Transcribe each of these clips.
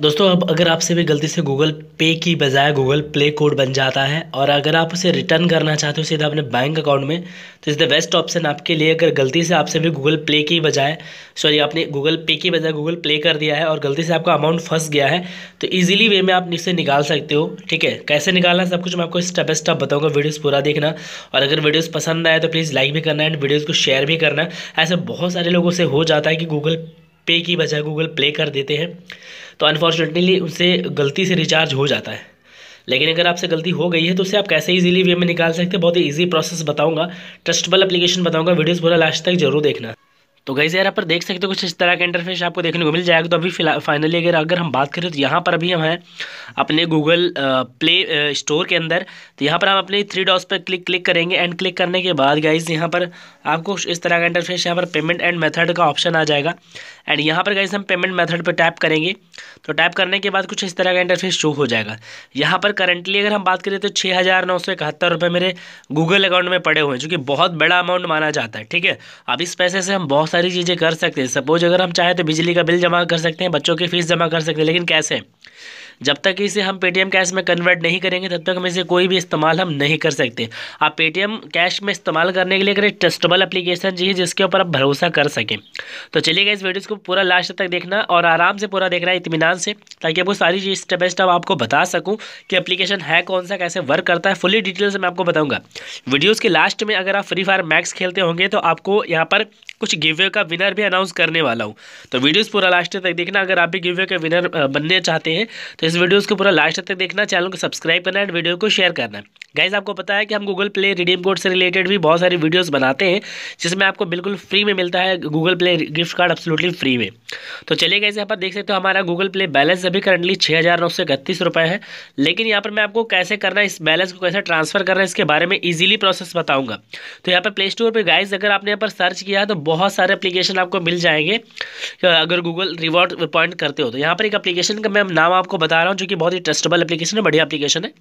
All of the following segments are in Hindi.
दोस्तों अब अगर आपसे भी गलती से गूगल पे की बजाय गूगल प्ले कोड बन जाता है और अगर आप उसे रिटर्न करना चाहते हो सीधा अपने बैंक अकाउंट में तो इज़ द बेस्ट ऑप्शन आपके लिए अगर गलती से आपसे भी गूगल प्ले की बजाय सॉरी आपने गूगल पे की बजाय गूगल प्ले कर दिया है और गलती से आपका अमाउंट फंस गया है तो ईजिली वे में आप इसे निकाल सकते हो ठीक है कैसे निकालना सब कुछ मैं आपको स्टेप बाय स्टेप बताऊँगा वीडियोज़ पूरा देखना और अगर वीडियोज़ पसंद आए तो प्लीज़ लाइक भी करना एंड वीडियोज़ को शेयर भी करना ऐसे बहुत सारे लोगों से हो जाता है कि गूगल पे की बजाय गूगल प्ले कर देते हैं तो अनफॉर्चुनेटली उसे गलती से रिचार्ज हो जाता है लेकिन अगर आपसे गलती हो गई है तो उसे आप कैसे इजीली वे में निकाल सकते हैं बहुत ही ईजी प्रोसेस बताऊंगा ट्रस्टबल एप्लीकेशन बताऊंगा वीडियोस पूरा लास्ट तक जरूर देखना तो गई यार यहाँ पर देख सकते हो कुछ इस तरह का इंटरफेस आपको देखने को मिल जाएगा तो अभी फिलहाल फाइनली अगर अगर हम बात करें तो यहाँ पर अभी हम हैं अपने गूगल प्ले स्टोर के अंदर तो यहाँ पर हम अपने थ्री डॉट्स पर क्लिक क्लिक करेंगे एंड क्लिक करने के बाद गाइज यहाँ पर आपको इस तरह का इंटरफेस यहाँ पर पेमेंट एंड मेथड का ऑप्शन आ जाएगा एंड यहाँ पर गाइज हम पेमेंट मैथड पर टैप करेंगे तो टैप करने के बाद कुछ इस तरह का इंटरफेस शो हो जाएगा यहाँ पर करंटली अगर हम बात करें तो छः हज़ार नौ सौ इकहत्तर रुपये मेरे गूगल अकाउंट में पड़े हुए हैं जो कि बहुत बड़ा अमाउंट माना जाता है ठीक है अब इस पैसे से हम बहुत बहुत सारी चीज़ें कर सकते हैं सपोज अगर हम चाहें तो बिजली का बिल जमा कर सकते हैं बच्चों की फ़ीस जमा कर सकते हैं लेकिन कैसे जब तक इसे हम पेटीएम कैश में कन्वर्ट नहीं करेंगे तब तक हम इसे कोई भी इस्तेमाल हम नहीं कर सकते आप पेटीएम कैश में इस्तेमाल करने के लिए एक ट्रस्टेबल एप्लीकेशन चाहिए जिसके ऊपर आप भरोसा कर सकें तो चलिएगा इस वीडियो को पूरा लास्ट तक देखना और आराम से पूरा देखना है इतमान से ताकि वो सारी चीज़ स्टेप बाई स्टेप आपको बता सकूँ कि अपलीकेशन है कौन सा कैसे वर्क करता है फुली डिटेल से मैं आपको बताऊँगा वीडियोज़ के लास्ट में अगर आप फ्री फायर मैक्स खेलते होंगे तो आपको यहाँ पर कुछ गिवे का विनर भी अनाउंस करने वाला हूँ तो वीडियोज़ पूरा लास्ट तक देखना अगर आप भी गिवे के विनर बनने चाहते हैं तो इस वीडियो को पूरा लास्ट तक देखना चैनल को सब्सक्राइब करना एंड वीडियो को शेयर करना गाइज आपको पता है कि हम गूगल प्ले रिडीम कोड से रिलेटेड भी बहुत सारी वीडियोस बनाते हैं जिसमें आपको बिल्कुल फ्री में मिलता है Google Play gift card absolutely free में तो चलिए गाइज यहाँ पर देख सकते हो हमारा गूगल प्ले बैलेंस अभी करंटली छः हज़ार नौ सौ इकतीस रुपये है लेकिन यहाँ पर मैं आपको कैसे करना है इस बैलेंस को कैसे ट्रांसफर करना है इसके बारे में ईजिली प्रोसेस बताऊँगा तो यहाँ पर प्ले स्टोर पर गाइज अगर आपने यहाँ पर सर्च किया है तो बहुत सारे अपलीकेशन आपको मिल जाएंगे अगर गूगल रिवॉर्ड पॉइंट करते हो तो यहाँ पर एक अपलीकेशन का मैं नाम आपको बता बता रहा हूँ जो कि बहुत ही ट्रस्टेबल एप्लीकेशन है बढ़िया एप्लीकेशन है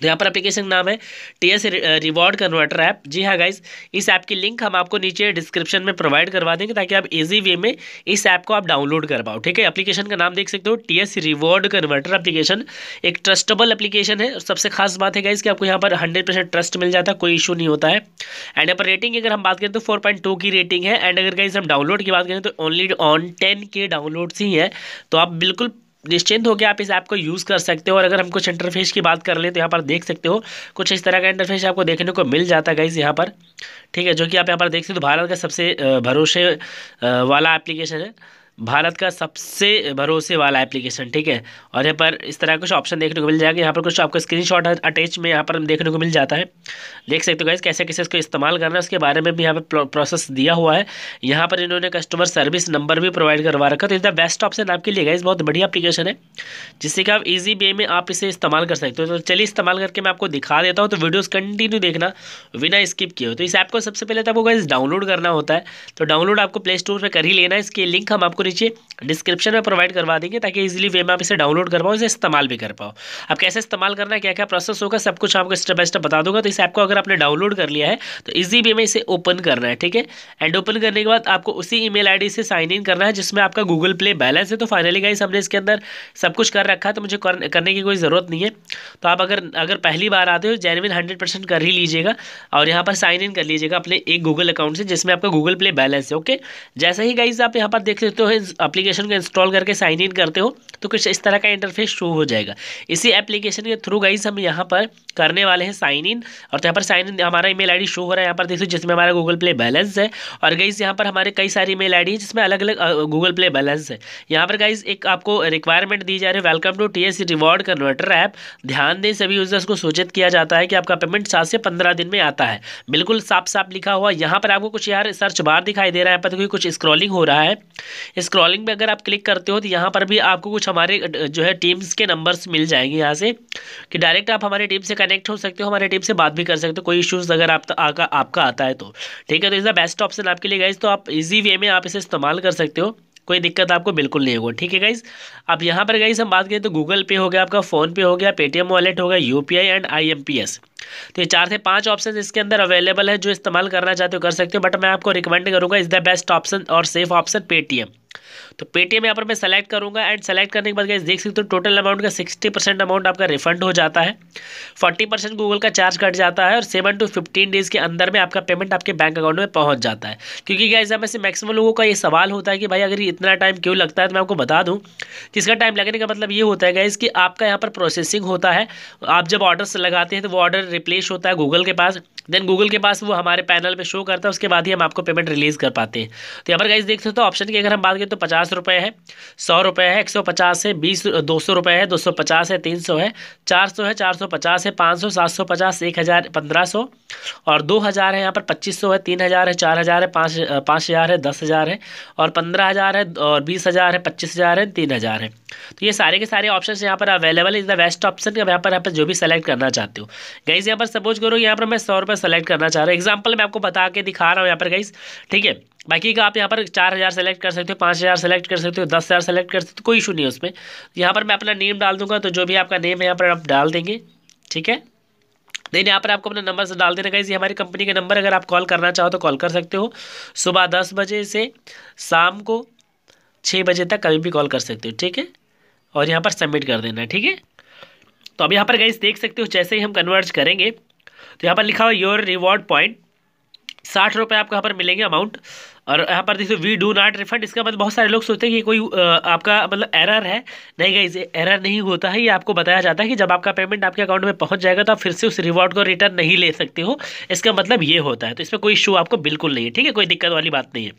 तो यहाँ पर एप्लीकेशन नाम है T S reward converter app जी हाँ गाइज इस ऐप की लिंक हम आपको नीचे डिस्क्रिप्शन में प्रोवाइड करवा देंगे ताकि आप इजी वे में इस ऐप को आप डाउनलोड कर पाओ ठीक है एप्लीकेशन का नाम देख सकते हो T S reward converter application एक ट्रस्टेबल एप्लीकेशन है और सबसे खास बात है गाइज कि आपको यहाँ पर हंड्रेड ट्रस्ट मिल जाता है कोई इशू नहीं होता है एंड यहाँ रेटिंग अगर हम बात करें तो फोर की रेटिंग है एंड अगर गाइज हम डाउनलोड की बात करें तो only on ten K downloads ही है तो आप बिल्कुल निश्चिंत होकर आप इस ऐप को यूज़ कर सकते हो और अगर हम कुछ इंटरफेस की बात कर लें तो यहाँ पर देख सकते हो कुछ इस तरह का इंटरफेस आपको देखने को मिल जाता है इस यहाँ पर ठीक है जो कि आप यहाँ पर देख सकते हो तो भारत का सबसे भरोसे वाला एप्लीकेशन है भारत का सबसे भरोसे वाला एप्लीकेशन ठीक है और यहाँ पर इस तरह कुछ ऑप्शन देखने को मिल जाएगा यहाँ पर कुछ आपको स्क्रीनशॉट अटैच में यहाँ पर देखने को मिल जाता है देख सकते हो गए कैसे कैसे इसको इस्तेमाल करना है उसके बारे में भी यहाँ पर प्रोसेस दिया हुआ है यहाँ पर इन्होंने कस्टमर सर्विस नंबर भी प्रोवाइड करवा रखा तो इतना बेस्ट ऑप्शन आपके लिए गए बहुत बढ़िया एप्लीकेशन है जिससे कि आप ईजी वे में आप इसे इस्तेमाल कर सकते हो तो चलिए इस्तेमाल करके मैं आपको दिखा देता हूँ तो वीडियोज़ कंटिन्यू देखना बिना स्किप किए हो तो इस ऐप को सबसे पहले तो आपको गाइस डाउनलोड करना होता है तो डाउनलोड आपको प्ले स्टोर पर कर ही लेना है इसकी लिंक हम आपको नीचे डिस्क्रिप्शन में प्रोवाइड करवा देंगे ताकि इजीली वे में आप इसे डाउनलोड कर पाओ इसे इस्तेमाल भी कर पाओ अब कैसे इस्तेमाल करना है क्या क्या प्रोसेस होगा सब कुछ आपको स्टेप बाय स्टेप बता दूंगा तो इस ऐप को अगर आपने डाउनलोड कर लिया है तो ईजी वे में इसे ओपन करना है ठीक है एंड ओपन करने के बाद आपको उसी ई मेल से साइन इन करना है जिसमें आपका गूगल प्ले बैलेंस है तो फाइनली गाइस हमने इसके अंदर सब कुछ कर रखा है तो मुझे करने की कोई ज़रूरत नहीं है तो आप अगर अगर पहली बार आते हो जेनविन हंड्रेड कर ही लीजिएगा और यहाँ पर साइन इन कर लीजिएगा अपने एक गूगल अकाउंट से जिसमें आपका गूगल प्ले बैलेंस है ओके जैसे ही गाइज आप यहाँ पर देख सकते हो एप्लीकेशन को इंस्टॉल करके साइन इन करते हो तो कुछ इस तरह का इंटरफेस शो हो जाएगा इसी एप्लीकेशन के थ्रू गाइज हम यहाँ पर करने वाले हैं साइन इन और तो यहाँ पर साइन इन हमारा ईमेल आईडी शो हो रहा है यहाँ पर देखो जिसमें हमारा गूगल प्ले बैलेंस है और गाइज यहाँ पर हमारे कई सारी ईमेल आईडी है जिसमें अलग अलग गूगल प्ले बैलेंस है यहाँ पर गाइज एक आपको रिक्वायरमेंट दी जा रही है welcome to T reward converter app ध्यान दें सभी यूजर्स को सूचित किया जाता है कि आपका पेमेंट सात से पंद्रह दिन में आता है बिल्कुल साफ साफ लिखा हुआ यहाँ पर आपको कुछ यार सर्च बार दिखाई दे रहा है पर कुछ स्क्रॉलिंग हो रहा है स्क्रॉलिंग में अगर आप क्लिक करते हो तो यहाँ पर भी आपको कुछ हमारे जो है टीम्स के नंबर्स मिल जाएंगे यहाँ से कि डायरेक्ट आप हमारी टीम से कनेक्ट हो सकते हो हमारी टीम से बात भी कर सकते हो कोई इशूज़ अगर आप आका, आपका आता है तो ठीक है तो द बेस्ट ऑप्शन आपके लिए गाइज तो आप ईजी वे में आप इसे इस्तेमाल कर सकते हो कोई दिक्कत आपको बिल्कुल नहीं होगी ठीक है गाइज आप यहाँ पर गाइज हम बात करें तो गूगल पे हो गया आपका फ़ोन पे हो गया पेटीएम वॉलेट हो गया यू एंड आई तो ये चार से पांच ऑप्शन इसके अंदर अवेलेबल है जो इस्तेमाल करना चाहते हो कर सकते हो बट मैं आपको रिकमेंड करूँगा इज़ द बेस्ट ऑप्शन और सेफ ऑप्शन पेटीएम तो पेटीएम यहाँ पर मैं सेलेक्ट करूँगा एंड सेलेक्ट करने के बाद गैस देख सकते हो तो टोटल अमाउंट का सिक्सटी परसेंट अमाउंट आपका रिफंड हो जाता है फोर्टी परसेंट गूगल का चार्ज कट जाता है और सेवन टू फिफ्टीन डेज़ के अंदर में आपका पेमेंट आपके बैंक अकाउंट में पहुँच जाता है क्योंकि गैस यहाँ से मैक्सिमम लोगों का ये सवाल होता है कि भाई अगर इतना टाइम क्यों लगता है तो मैं आपको बता दूँ कि इसका टाइम लगने का मतलब ये होता है गैस कि आपका यहाँ पर प्रोसेसिंग होता है आप जब ऑर्डर लगाते हैं तो वो ऑर्डर रिप्लेस होता है गूगल के पास देन गूगल के पास वो हमारे पैनल पर शो करता है उसके बाद ही हम आपको पेमेंट रिलीज़ कर पाते हैं तो यहाँ पर गैस देख सकते हो ऑप्शन की अगर हम बात करोगे तो पचास रुपये है सौ रुपये है एक सौ पचास है बीस दो सौ रुपये है दो सौ पचास है तीन सौ है चार सौ है चार सौ पचास है पाँच सौ सात सौ पचास एक हज़ार पंद्रह सौ और दो हज़ार है यहाँ पर पच्चीस सौ है तीन हज़ार है चार हज़ार है पाँच पाँच हज़ार है दस हज़ार है और पंद्रह हज़ार है और बीस हज़ार है पच्चीस हज़ार है तीन हज़ार है तो ये सारे के सारे ऑप्शन यहाँ पर available is the best option यहाँ पर यहाँ पर जो भी सेलेक्ट करना चाहते हो गाइज यहाँ पर सपोज करो यहाँ पर मैं सौ रुपये सेलेक्ट करना चाह रहा हूँ एग्जाम्पल मैं आपको बता के दिखा रहा हूँ यहाँ पर गाइज ठीक है बाकी का आप यहाँ पर चार हज़ार सेलेक्ट कर सकते हो पाँच हज़ार सेलेक्ट कर सकते हो दस हज़ार सेलेक्ट कर सकते हो कोई इशू नहीं है उसमें यहाँ पर मैं अपना नेम डाल दूंगा तो जो भी आपका नेम है यहाँ पर आप डाल देंगे ठीक है देन यहाँ पर आपको अपना नंबर से डाल देना गाइज हमारी कंपनी का नंबर अगर आप कॉल करना चाहो तो कॉल कर सकते हो सुबह दस बजे से शाम को छः बजे तक कभी भी कॉल कर सकते हो ठीक है और यहाँ पर सबमिट कर देना ठीक है तो अब यहाँ पर गाइज देख सकते हो जैसे ही हम कन्वर्ट करेंगे तो यहाँ पर लिखा हुआ योर रिवॉर्ड पॉइंट साठ रुपये आपको यहाँ पर मिलेंगे अमाउंट और यहाँ पर देखिए वी डू नॉट रिफंड इसका मतलब बहुत सारे लोग सोचते हैं कि कोई आपका मतलब एरर है नहीं गाइज एरर नहीं होता है ये आपको बताया जाता है कि जब आपका पेमेंट आपके अकाउंट में पहुँच जाएगा तो आप फिर से उस रिवॉर्ड को रिटर्न नहीं ले सकते हो इसका मतलब ये होता है तो इसमें कोई इशू आपको बिल्कुल नहीं है ठीक है कोई दिक्कत वाली बात नहीं है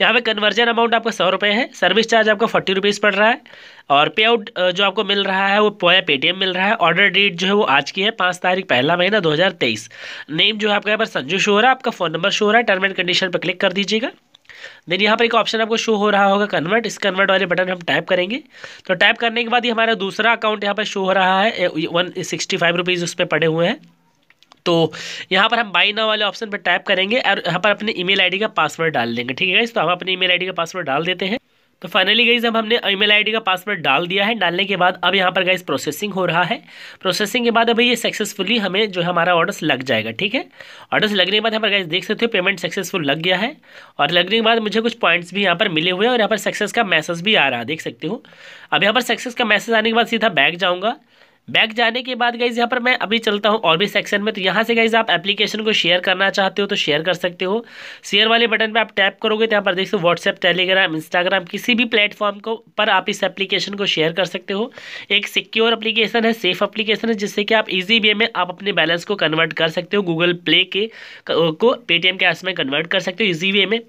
यहाँ पे कन्वर्जन अमाउंट आपका सौ रुपये है सर्विस चार्ज आपका फोर्टी रुपीज़ पड़ रहा है और पे आउट जो आपको मिल रहा है वो पोया पेटीएम मिल रहा है ऑर्डर डेट जो है वो आज की है पाँच तारीख पहला महीना दो हज़ार तेईस नेम जो है आपका यहाँ पर संजू शो हो रहा है आपका फ़ोन नंबर शो हो रहा है टर्म एंड कंडीशन पर क्लिक कर दीजिएगा देन यहाँ पर एक ऑप्शन आपको शो हो रहा होगा कन्वर्ट इस कन्वर्ट वाले बटन हम टाइप करेंगे तो टाइप करने के बाद ही हमारा दूसरा अकाउंट यहाँ पर शो हो रहा है वन सिक्सटी फाइव रुपीज़ उस पर पड़े हुए हैं तो यहाँ पर हम बाई नाव वाले ऑप्शन पर टाइप करेंगे और यहाँ पर अपने ईमेल आईडी का पासवर्ड डाल देंगे ठीक है गाइज तो हम अपने ईमेल आईडी का पासवर्ड डाल देते हैं तो फाइनली गाइज अब हमने ईमेल आईडी का पासवर्ड डाल दिया है डालने के बाद अब यहाँ पर गाइज प्रोसेसिंग हो रहा है प्रोसेसिंग के बाद अभी ये सक्सेसफुली हमें जो हमारा ऑर्डर्स लग जाएगा ठीक है ऑर्डर्स लगने के बाद यहाँ पर गाइज देख सकते हो पेमेंट सक्सेसफुल लग गया है और लगने के बाद मुझे कुछ पॉइंट्स भी यहाँ पर मिले हुए हैं और यहाँ पर सक्सेस का मैसेज भी आ रहा है देख सकते हो अब यहाँ पर सक्सेस का मैसेज आने के बाद सीधा बैग जाऊँगा बैक जाने के बाद गाइज यहाँ पर मैं अभी चलता हूँ और भी सेक्शन में तो यहाँ से गाइज आप एप्लीकेशन को शेयर करना चाहते हो तो शेयर कर सकते हो शेयर वाले बटन पे आप टैप करोगे तो यहाँ पर देख सकते हो व्हाट्सएप टेलीग्राम इंस्टाग्राम किसी भी प्लेटफॉर्म को पर आप इस एप्लीकेशन को शेयर कर सकते हो एक सिक्योर अप्लीकेशन है सेफ अप्लीकेशन है जिससे कि आप ईजी वे में आप अपने बैलेंस को कन्वर्ट कर सकते हो गूगल प्ले के को पेटीएम के ऐप में कन्वर्ट कर सकते हो ईजी वे में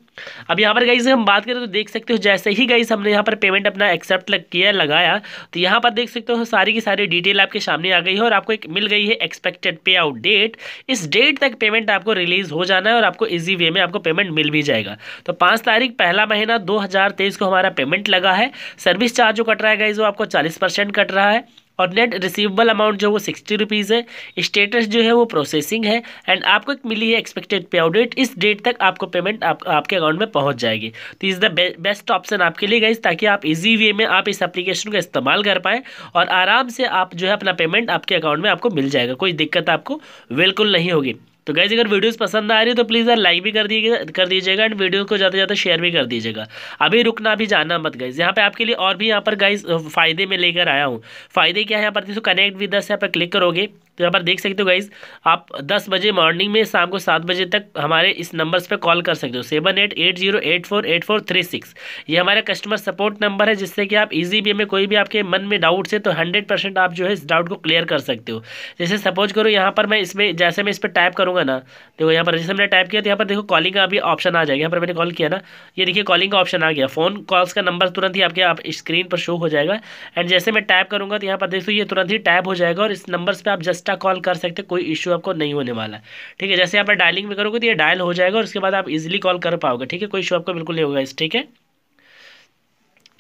अब यहाँ पर गाइज हम बात करें तो देख सकते हो जैसे ही गाइज हमने यहाँ पर पेमेंट अपना एक्सेप्ट लग किया लगाया तो यहाँ पर देख सकते हो सारी की सारी डिटेल आपके सामने आ गई है और आपको एक मिल गई है एक्सपेक्टेड पे आउट डेट इस डेट तक पेमेंट आपको रिलीज हो जाना है और आपको ईजी वे में आपको पेमेंट मिल भी जाएगा तो पाँच तारीख पहला महीना दो को हमारा पेमेंट लगा है सर्विस चार्ज जो कट रहा है गाइज वो आपको चालीस कट रहा है और नेट रिसीवेबल अमाउंट जो है वो सिक्सटी रुपीज़ है स्टेटस जो है वो प्रोसेसिंग है एंड आपको एक मिली है एक्सपेक्टेड पे आउडेट इस डेट तक आपको पेमेंट आप, आपके अकाउंट में पहुंच जाएगी तो इज़ द बेस्ट ऑप्शन आपके लिए गई ताकि आप इजी वे में आप इस एप्लीकेशन का इस्तेमाल कर पाएँ और आराम से आप जो है अपना पेमेंट आपके अकाउंट में आपको मिल जाएगा कोई दिक्कत आपको बिल्कुल नहीं होगी तो गैज अगर वीडियोस पसंद आ रही है तो प्लीज़ यार लाइक भी कर दीजिए कर दीजिएगा एंड वीडियो को ज़्यादा से ज़्यादा शेयर भी कर दीजिएगा अभी रुकना भी जाना मत गाइज़ यहाँ पे आपके लिए और भी यहाँ पर गाइज फ़ायदे में लेकर आया हूँ फ़ायदे क्या है यहाँ पर कनेक्ट विद दस यहाँ पर क्लिक करोगे तो यहाँ पर देख सकते हो गाइज आप दस बजे मॉर्निंग में शाम को सात बजे तक हमारे इस नंबर्स पर कॉल कर सकते हो seven eight eight zero eight four eight four three six ये हमारा कस्टमर सपोर्ट नंबर है जिससे कि आप इजी वे में कोई भी आपके मन में डाउट्स से तो हंड्रेड परसेंट आप जो है इस डाउट को क्लियर कर सकते हो जैसे सपोज करो यहाँ पर मैं इसमें जैसे मैं इस पर टाइप करूँगा ना देखो यहाँ पर जैसे मैंने टाइप किया तो यहाँ पर देखो कॉलिंग का अभी ऑप्शन आ जाएगा यहाँ पर मैंने कॉल किया ना ये देखिए कॉलिंग का ऑप्शन आ गया फ़ोन कॉल्स का नंबर तुरंत ही आपके आप स्क्रीन पर शो हो जाएगा एंड जैसे मैं टाइप करूँगा तो यहाँ पर देखो ये तुरंत ही टाइप हो जाएगा और इस नंबर पर आप जस्ट इंस्टा कॉल कर सकते कोई इशू आपको नहीं होने वाला ठीक है जैसे आप डायलिंग में करोगे तो ये डायल हो जाएगा और उसके बाद आप इजिली कॉल कर पाओगे ठीक है कोई इशू आपको बिल्कुल नहीं होगा इस ठीक है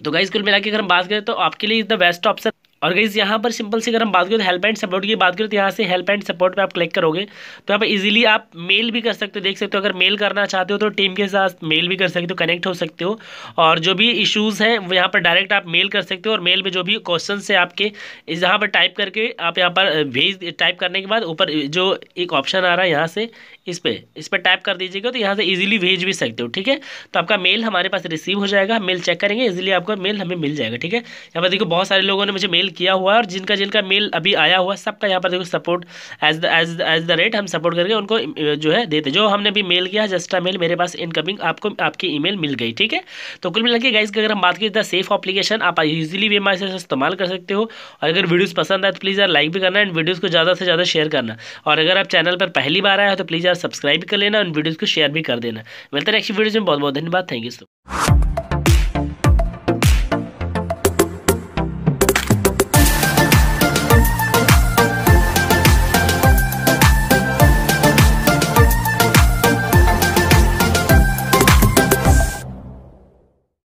तो गाइज कुल मिला के अगर हम बात करें तो आपके लिए इज द बेस्ट ऑप्शन और गई यहाँ पर सिंपल से अगर हम बात करें तो हेल्प एंड सपोर्ट की बात करें तो यहाँ से हेल्प एंड सपोर्ट पे आप क्लिक करोगे तो यहाँ पर इजीली आप मेल भी कर सकते हो देख सकते हो अगर मेल करना चाहते हो तो टीम के साथ मेल भी कर सकते हो कनेक्ट तो हो सकते हो और जो भी इशूज़ हैं वो यहाँ पर डायरेक्ट आप मेल कर सकते हो और मेल में जो भी क्वेश्चन है आपके यहाँ पर टाइप करके आप यहाँ पर भेज टाइप करने के बाद ऊपर जो एक ऑप्शन आ रहा है यहाँ से इस पर इस पर टाइप कर दीजिएगा तो यहाँ से ईजिली भेज भी सकते हो ठीक है तो आपका मेल हमारे पास रिसीव हो जाएगा मेल चेक करेंगे इजिली आपका मेल हमें मिल जाएगा ठीक है यहाँ पर देखो बहुत सारे लोगों ने मुझे मेल किया हुआ है और जिनका जिनका मेल अभी आया हुआ है सबका यहाँ पर देखो support as the as as the rate हम सपोर्ट करके उनको जो है देते जो हमने अभी मेल किया जस्टा मेल मेरे पास इनकमिंग आपको आपकी ईमेल मिल गई ठीक है तो कुल मिला के गाइज की अगर हम बात करें द सेफ अपलीकेशन आप ईजिली भी हमारे इस्तेमाल कर सकते हो और अगर वीडियोज़ पसंद आए तो प्लीज़ यार लाइक भी करना एंड वीडियोज़ को ज़्यादा से ज़्यादा शेयर करना और अगर आप चैनल पर पहली बार आए हो तो प्लीज़ यार सब्सक्राइब कर लेना और वीडियोज़ को शेयर भी कर देना मिलता है नेक्स्ट वीडियोज़ में बहुत बहुत धन्यवाद थैंक यू सो